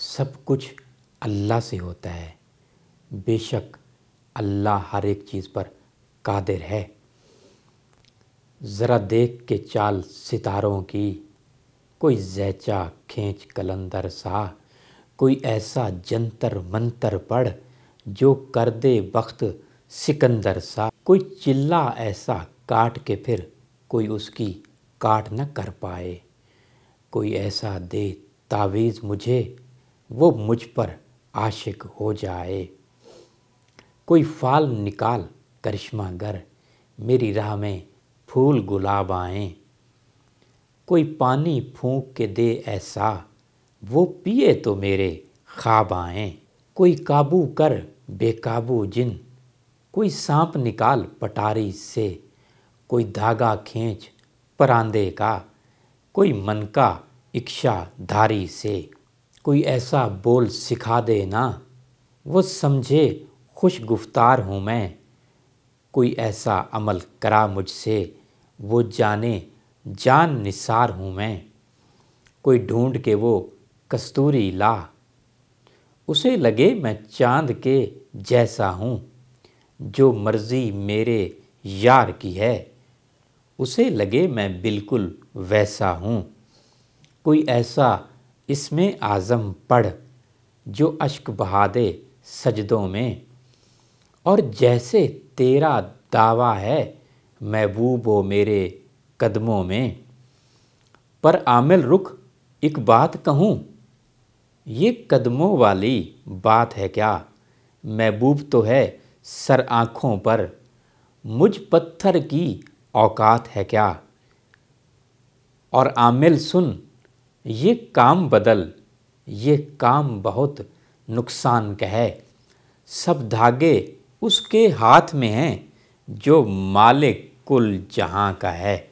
سب کچھ اللہ سے ہوتا ہے بے شک اللہ ہر ایک چیز پر قادر ہے ذرا دیکھ کے چال ستاروں کی کوئی زیچہ کھینچ کلندر سا کوئی ایسا جنتر منتر پڑھ جو کر دے بخت سکندر سا کوئی چلا ایسا کاٹ کے پھر کوئی اس کی کاٹ نہ کر پائے کوئی ایسا دے تعویز مجھے وہ مجھ پر عاشق ہو جائے کوئی فال نکال کرشمہ گر میری راہ میں پھول گلاب آئیں کوئی پانی پھونک کے دے ایسا وہ پیے تو میرے خواب آئیں کوئی قابو کر بے قابو جن کوئی سانپ نکال پٹاری سے کوئی دھاگا کھینچ پراندے کا کوئی من کا دھاری سے کوئی ایسا بول سکھا دے نا وہ سمجھے خوش گفتار ہوں میں کوئی ایسا عمل کرا مجھ سے وہ جانے جان نثار ہوں میں کوئی ڈھونڈ کے وہ کستوری لا اسے لگے میں چاند کے جیسا ہوں جو مرضی میرے یار کی ہے اسے لگے میں بالکل ویسا ہوں کوئی ایسا اس میں اعظم پڑھ جو اشک بہادے سجدوں میں اور جیسے تیرا دعویٰ ہے محبوب و میرے قدموں میں پر عامل رخ ایک بات کہوں یہ قدموں والی بات ہے کیا محبوب تو ہے سر آنکھوں پر مجھ پتھر کی اوقات ہے کیا اور عامل سن یہ کام بدل یہ کام بہت نقصان کا ہے سب دھاگے اس کے ہاتھ میں ہیں جو مالک کل جہاں کا ہے